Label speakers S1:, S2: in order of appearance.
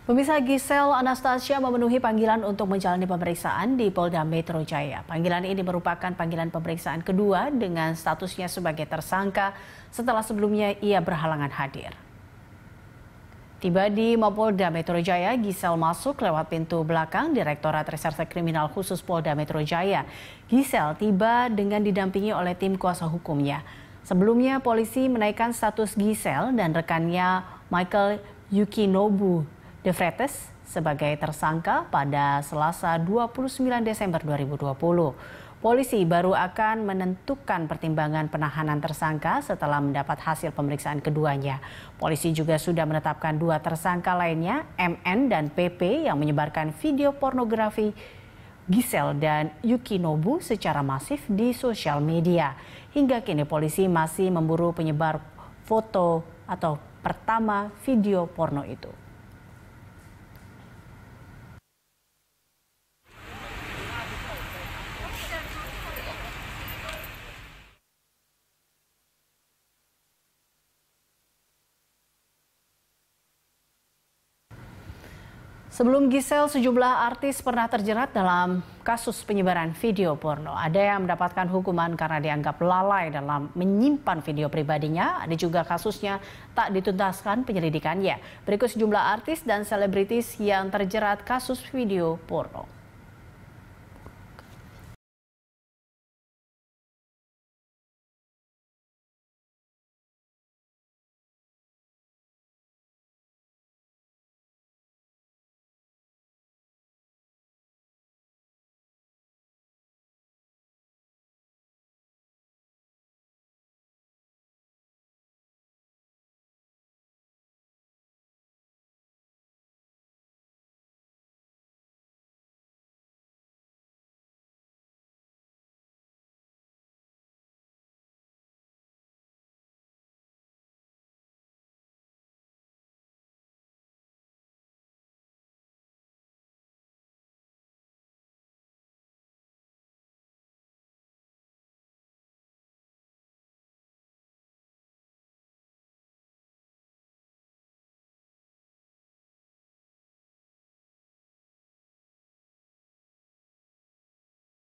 S1: Pemirsa Gisel Anastasia memenuhi panggilan untuk menjalani pemeriksaan di Polda Metro Jaya. Panggilan ini merupakan panggilan pemeriksaan kedua dengan statusnya sebagai tersangka setelah sebelumnya ia berhalangan hadir. Tiba di Mapolda Metro Jaya, Gisel masuk lewat pintu belakang Direktorat Reserse Kriminal Khusus Polda Metro Jaya. Gisel tiba dengan didampingi oleh tim kuasa hukumnya. Sebelumnya polisi menaikkan status Gisel dan rekannya Michael Yukinobu De Vretes sebagai tersangka pada Selasa 29 Desember 2020. Polisi baru akan menentukan pertimbangan penahanan tersangka setelah mendapat hasil pemeriksaan keduanya. Polisi juga sudah menetapkan dua tersangka lainnya, MN dan PP yang menyebarkan video pornografi Gisel dan Yukinobu secara masif di sosial media. Hingga kini polisi masih memburu penyebar foto atau pertama video porno itu. Sebelum Gisel, sejumlah artis pernah terjerat dalam kasus penyebaran video porno. Ada yang mendapatkan hukuman karena dianggap lalai dalam menyimpan video pribadinya. Ada juga kasusnya tak dituntaskan penyelidikannya. Berikut sejumlah artis dan selebritis yang terjerat kasus video porno.